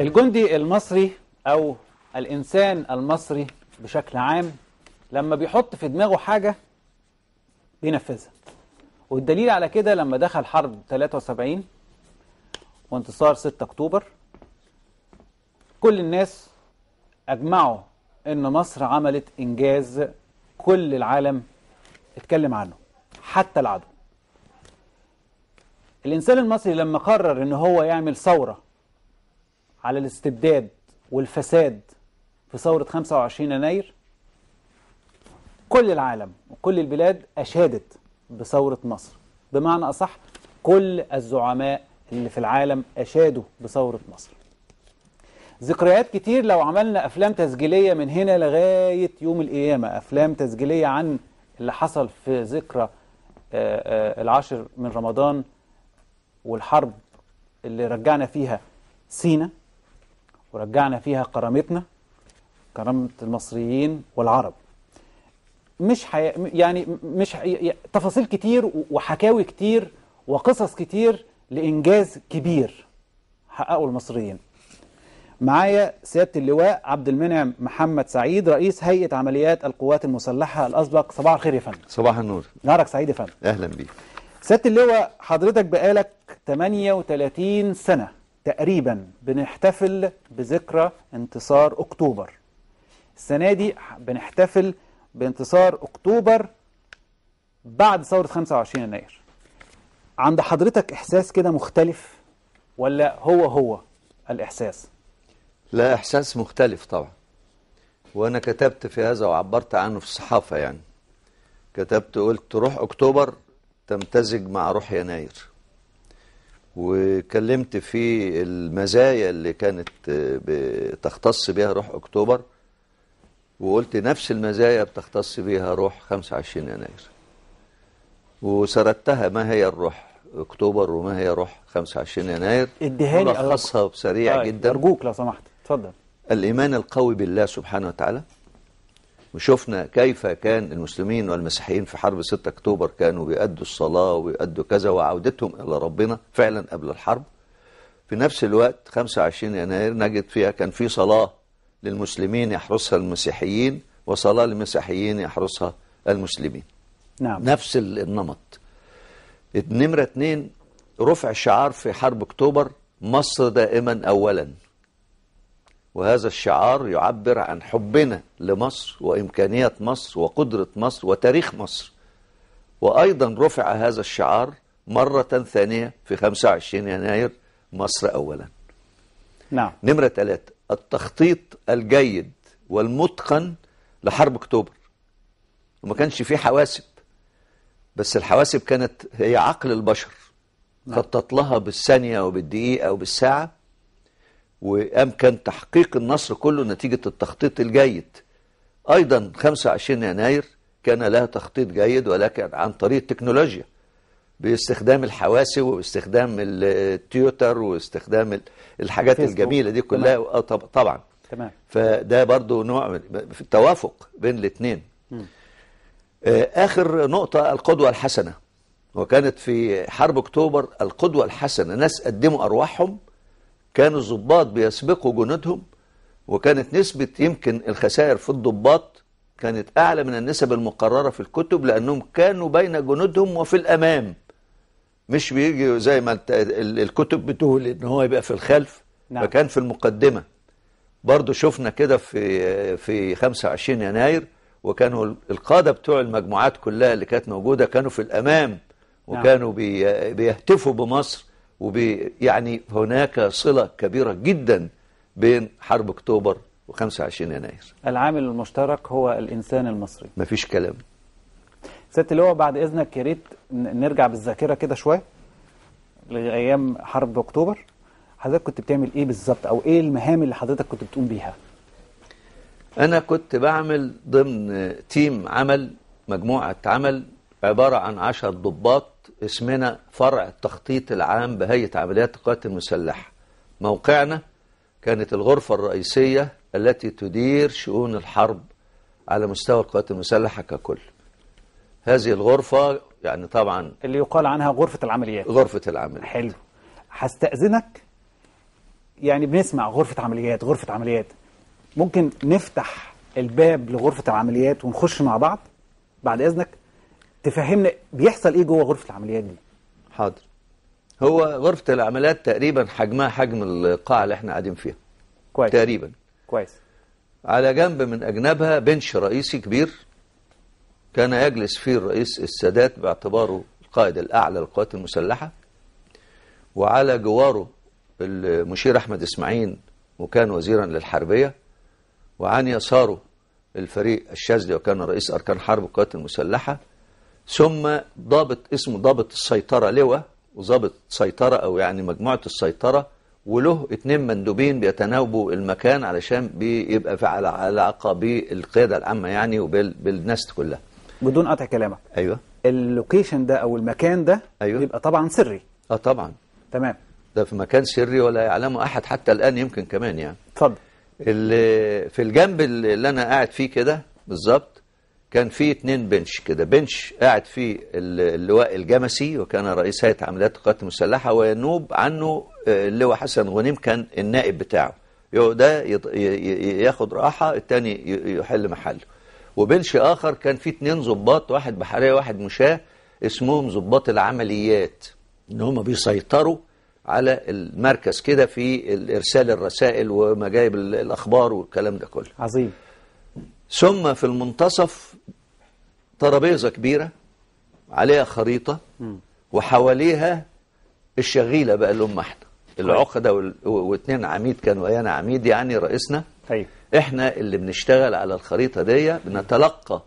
الجندي المصري أو الإنسان المصري بشكل عام لما بيحط في دماغه حاجة بينفذها والدليل على كده لما دخل حرب 73 وانتصار 6 أكتوبر كل الناس أجمعوا أن مصر عملت إنجاز كل العالم اتكلم عنه حتى العدو الإنسان المصري لما قرر أن هو يعمل ثورة على الاستبداد والفساد في ثورة 25 يناير كل العالم وكل البلاد أشادت بثورة مصر بمعنى أصح كل الزعماء اللي في العالم أشادوا بثورة مصر ذكريات كتير لو عملنا أفلام تسجيلية من هنا لغاية يوم القيامة أفلام تسجيلية عن اللي حصل في ذكرى آه، آه، العاشر من رمضان والحرب اللي رجعنا فيها سينا ورجعنا فيها كرامتنا كرامة المصريين والعرب مش حي... يعني مش حي... تفاصيل كتير وحكاوي كتير وقصص كتير لإنجاز كبير حققه المصريين معايا سيادة اللواء عبد المنعم محمد سعيد رئيس هيئة عمليات القوات المسلحة الأسبق صباح الخير يا فندم صباح النور نهارك سعيد يا فندم أهلا بيك سيادة اللواء حضرتك بقالك 38 سنة تقريبا بنحتفل بذكرى انتصار أكتوبر السنة دي بنحتفل بانتصار أكتوبر بعد ثورة 25 يناير عند حضرتك إحساس كده مختلف ولا هو هو الإحساس؟ لا إحساس مختلف طبعا وأنا كتبت في هذا وعبرت عنه في الصحافة يعني كتبت قلت روح أكتوبر تمتزج مع روح يناير وكلمت في المزايا اللي كانت آه، بتختص بها روح أكتوبر وقلت نفس المزايا بتختص بها روح 25 يناير وسردتها ما هي الروح أكتوبر وما هي روح 25 يناير اديها لي ملخصها بسريع طيب، جدا أرجوك لو سمحت اتفضل الإيمان القوي بالله سبحانه وتعالى وشفنا كيف كان المسلمين والمسيحيين في حرب 6 أكتوبر كانوا بيأدوا الصلاة ويأدوا كذا وعودتهم إلى ربنا فعلا قبل الحرب في نفس الوقت 25 يناير نجد فيها كان في صلاة للمسلمين يحرسها المسيحيين وصلاة للمسيحيين يحرسها المسلمين نعم. نفس النمط نمرة اتنين رفع الشعار في حرب اكتوبر مصر دائما أولا وهذا الشعار يعبر عن حبنا لمصر وإمكانيات مصر وقدرة مصر وتاريخ مصر وأيضا رفع هذا الشعار مرة ثانية في 25 يناير مصر أولا نعم نمرة ثلاثة التخطيط الجيد والمتقن لحرب أكتوبر وما كانش فيه حواسب بس الحواسب كانت هي عقل البشر نعم. خطط لها بالثانية وبالدقيقة وبالساعة وامكن تحقيق النصر كله نتيجه التخطيط الجيد ايضا 25 يناير كان لها تخطيط جيد ولكن عن طريق التكنولوجيا باستخدام الحواسي واستخدام التيوتر واستخدام الحاجات فيسبوك. الجميله دي كلها آه، طبعا تمام فده برضو نوع من التوافق بين الاثنين آه، اخر نقطه القدوه الحسنه وكانت في حرب اكتوبر القدوه الحسنه ناس قدموا ارواحهم كان الضباط بيسبقوا جنودهم وكانت نسبة يمكن الخسائر في الضباط كانت أعلى من النسب المقررة في الكتب لأنهم كانوا بين جنودهم وفي الأمام مش بيجي زي ما الكتب بتقول إن هو يبقى في الخلف نعم. فكان في المقدمة برضو شفنا كده في في 25 يناير وكانوا القادة بتوع المجموعات كلها اللي كانت موجودة كانوا في الأمام نعم. وكانوا بيهتفوا بمصر ويعني هناك صلة كبيرة جدا بين حرب أكتوبر و25 يناير العامل المشترك هو الإنسان المصري مفيش كلام ست اللي هو بعد إذنك يا ريت نرجع بالذاكرة كده شوية لأيام حرب أكتوبر حضرتك كنت بتعمل إيه بالظبط أو إيه المهام اللي حضرتك كنت بتقوم بيها أنا كنت بعمل ضمن تيم عمل مجموعة عمل عبارة عن عشر ضباط اسمنا فرع التخطيط العام بهيئة عمليات القوات المسلحة موقعنا كانت الغرفة الرئيسية التي تدير شؤون الحرب على مستوى القوات المسلحة ككل هذه الغرفة يعني طبعا اللي يقال عنها غرفة العمليات غرفة العمليات حلو هستأذنك يعني بنسمع غرفة عمليات غرفة عمليات ممكن نفتح الباب لغرفة العمليات ونخش مع بعض بعد إذنك تفهمنا بيحصل ايه جوه غرفه العمليات دي حاضر هو غرفه العمليات تقريبا حجمها حجم القاعه اللي احنا قاعدين فيها كويس تقريبا كويس على جنب من اجنبها بنش رئيسي كبير كان يجلس فيه الرئيس السادات باعتباره القائد الاعلى للقوات المسلحه وعلى جواره المشير احمد اسماعيل وكان وزيرا للحربيه وعن يساره الفريق الشاذلي وكان رئيس اركان حرب القوات المسلحه ثم ضابط اسمه ضابط السيطرة لواء وضابط سيطرة أو يعني مجموعة السيطرة وله اتنين مندوبين بيتناوبوا المكان علشان بيبقى في علاقة بالقيادة العامة يعني وبالناس كلها بدون قطع كلامك أيوة اللوكيشن ده أو المكان ده أيوة. بيبقى طبعا سري اه طبعا تمام ده في مكان سري ولا يعلمه أحد حتى الآن يمكن كمان يعني اتفضل في الجنب اللي أنا قاعد فيه كده بالظبط كان في اتنين بنش كده بنش قاعد فيه اللواء الجمسي وكان رئيس هيئة عمليات القوات المسلحة وينوب عنه آه، اللواء حسن غنيم كان النائب بتاعه ده ياخد راحة التاني يحل محله وبنش آخر كان فيه اتنين ظباط واحد بحرية واحد مشاه اسمهم ظباط العمليات ان هم بيسيطروا على المركز كده في ارسال الرسائل ومجايب الاخبار والكلام ده كله عظيم ثم في المنتصف ترابيزة كبيرة عليها خريطة وحواليها الشغيلة بقى اللي هم احنا العقدة واثنين عميد كانوا ايانا عميد يعني رئيسنا أيوه. احنا اللي بنشتغل على الخريطة دي بنتلقى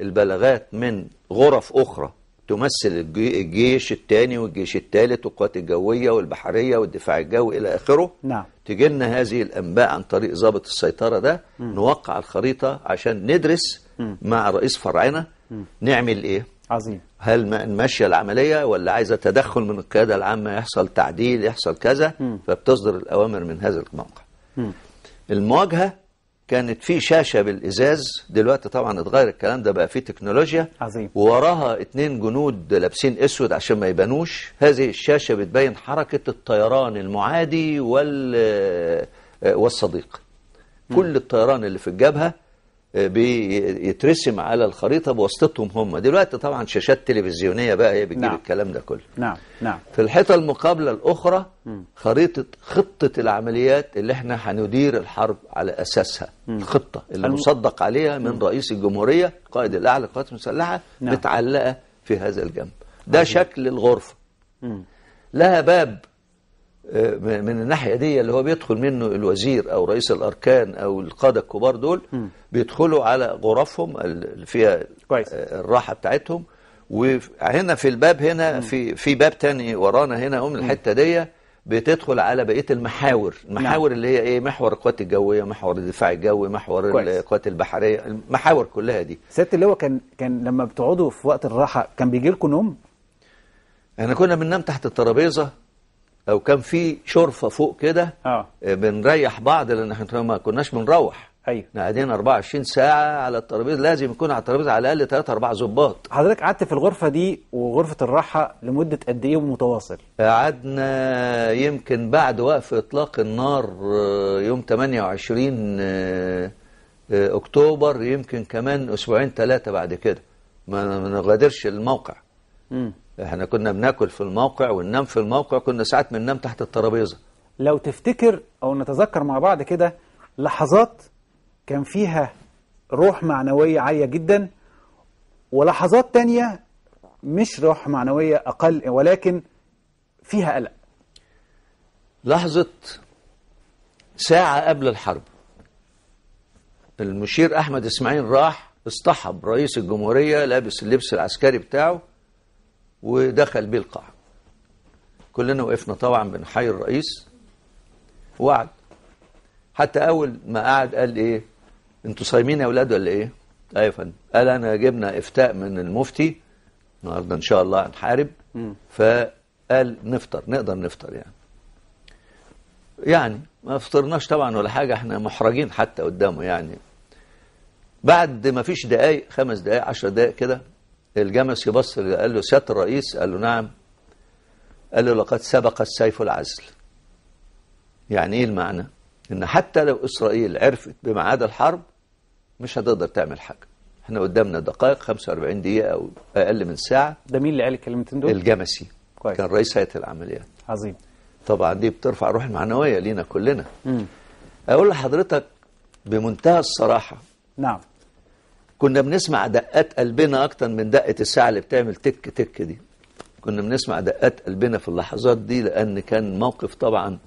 البلاغات من غرف اخرى تمثل الجيش الثاني والجيش الثالث والقوات الجوية والبحرية والدفاع الجوي إلى آخره نعم تجي لنا هذه الأنباء عن طريق ضابط السيطرة ده م. نوقع الخريطة عشان ندرس م. مع رئيس فرعنا نعمل إيه عظيم هل ماشية العملية ولا عايزة تدخل من القيادة العامة يحصل تعديل يحصل كذا م. فبتصدر الأوامر من هذا الموقع م. المواجهة كانت في شاشة بالإزاز دلوقتي طبعا اتغير الكلام ده بقى فيه تكنولوجيا عظيم ووراها اتنين جنود لابسين اسود عشان ما يبانوش هذه الشاشة بتبين حركة الطيران المعادي وال والصديق كل الطيران اللي في الجبهة آه، بيترسم على الخريطة بواسطتهم هم دلوقتي طبعا شاشات تلفزيونية بقى هي بتجيب نعم. الكلام ده كله نعم نعم في الحيطة المقابلة الأخرى خريطة خطة العمليات اللي احنا هندير الحرب على أساسها مم. الخطة اللي الم... مصدق عليها من مم. رئيس الجمهورية قائد الأعلى للقوات المسلحة نعم. متعلقة في هذا الجنب ده عزيز. شكل الغرفة مم. لها باب آه، من الناحية دي اللي هو بيدخل منه الوزير أو رئيس الأركان أو القادة الكبار دول بيدخلوا على غرفهم اللي فيها كويس. آه، الراحة بتاعتهم وهنا في الباب هنا في في باب تاني ورانا هنا من الحتة دي بتدخل على بقية المحاور نعم. المحاور اللي هي إيه محور القوات الجوية محور الدفاع الجوي محور القوات البحرية المحاور كلها دي سيادة اللواء كان كان لما بتقعدوا في وقت الراحة كان بيجي لكم نوم؟ احنا كنا بننام تحت الترابيزة لو كان في شرفه فوق كده آه. اه بنريح بعض لان احنا ما كناش بنروح ايوه قاعدين 24 ساعه على الترابيزه لازم يكون على الترابيزه على الاقل 3 4 ظباط حضرتك قعدت في الغرفه دي وغرفه الراحه لمده قد ايه متواصل قعدنا يمكن بعد وقف اطلاق النار آه، يوم 28 آه، اكتوبر يمكن كمان اسبوعين ثلاثه بعد كده ما نغادرش الموقع امم احنا كنا بناكل في الموقع وننام في الموقع كنا ساعات بننام تحت الترابيزه لو تفتكر او نتذكر مع بعض كده لحظات كان فيها روح معنويه عاليه جدا ولحظات تانية مش روح معنويه اقل ولكن فيها قلق لحظه ساعه قبل الحرب المشير احمد اسماعيل راح اصطحب رئيس الجمهوريه لابس اللبس العسكري بتاعه ودخل بيه القاعة كلنا وقفنا طبعا بنحيي الرئيس وقعد حتى أول ما قعد قال إيه أنتوا صايمين يا أولاد ولا إيه؟ أيوة يا فندم قال أنا جبنا إفتاء من المفتي النهارده إن شاء الله هنحارب فقال نفطر نقدر نفطر يعني يعني ما فطرناش طبعا ولا حاجة احنا محرجين حتى قدامه يعني بعد ما فيش دقايق خمس دقايق عشر دقايق كده الجمس يبصر قال له سيادة الرئيس قال له نعم قال له لقد سبق السيف العزل يعني ايه المعنى ان حتى لو اسرائيل عرفت بميعاد الحرب مش هتقدر تعمل حاجه احنا قدامنا دقائق 45 دقيقه او اقل من ساعه ده مين اللي قال الكلمتين دول الجمسي كويس. كان رئيس هيئه العمليات عظيم طبعا دي بترفع الروح المعنويه لينا كلنا مم. اقول لحضرتك بمنتهى الصراحه نعم كنا بنسمع دقات قلبنا أكتر من دقة الساعة اللي بتعمل تك تك دي كنا بنسمع دقات قلبنا في اللحظات دي لأن كان موقف طبعا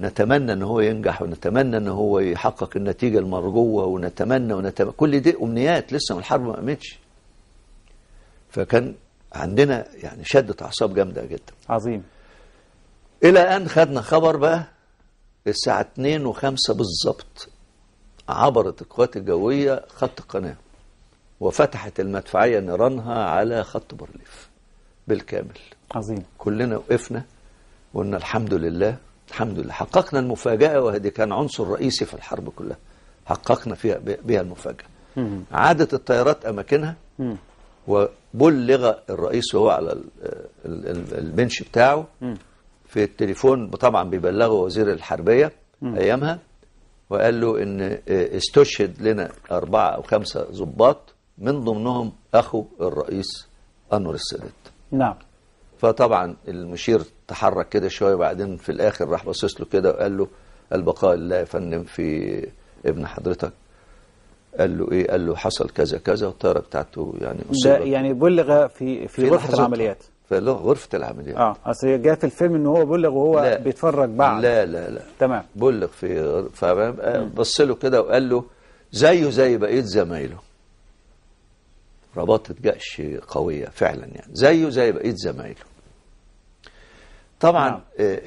نتمنى ان هو ينجح ونتمنى ان هو يحقق النتيجه المرجوه ونتمنى ونتمنى كل دي امنيات لسه من الحرب ما قامتش فكان عندنا يعني شده اعصاب جامده جدا عظيم الى ان خدنا خبر بقى الساعه 2 و5 بالظبط عبرت القوات الجويه خط القناه وفتحت المدفعية نيرانها على خط بارليف بالكامل عظيم كلنا وقفنا وقلنا الحمد لله الحمد لله حققنا المفاجأة وهذه كان عنصر رئيسي في الحرب كلها حققنا فيها بها المفاجأة مم. عادت الطيارات أماكنها مم. وبلغ الرئيس وهو على البنش بتاعه مم. في التليفون طبعا بيبلغه وزير الحربية أيامها وقال له إن استشهد لنا أربعة أو خمسة ضباط من ضمنهم أخو الرئيس أنور السادات نعم فطبعا المشير تحرك كده شوية وبعدين في الآخر راح باصص له كده وقال له البقاء لله يا فندم في ابن حضرتك قال له ايه قال له حصل كذا كذا والطياره بتاعته يعني ده يعني بلغ في في, غرفه العمليات في غرفه العمليات اه اصل جه في الفيلم ان هو بلغ وهو لا بيتفرج بعد لا لا لا تمام بلغ في فبص له كده وقال له زيه زي بقيه زمايله رباطة جأش قوية فعلا يعني زيه زي بقية زمايله طبعا نعم. آه،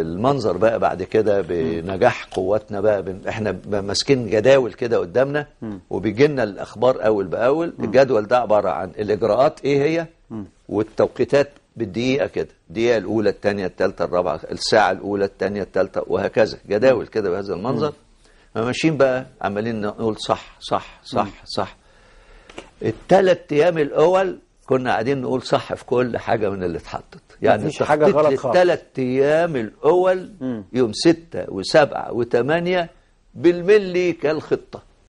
المنظر بقى بعد كده بنجاح قواتنا بقى احنا ماسكين جداول كده قدامنا وبيجي لنا الاخبار اول باول الجدول ده عباره عن الاجراءات ايه هي والتوقيتات بالدقيقه كده الدقيقه الاولى الثانيه الثالثه الرابعه الساعه الاولى الثانيه الثالثه وهكذا جداول كده بهذا المنظر ماشيين بقى عمالين نقول صح صح صح صح, صح الثلاث ايام الاول كنا قاعدين نقول صح في كل حاجه من اللي اتحطت يعني مفيش حاجه غلط خالص الثلاث ايام الاول م. يوم ستة وسبعة وثمانية بالملي كالخطه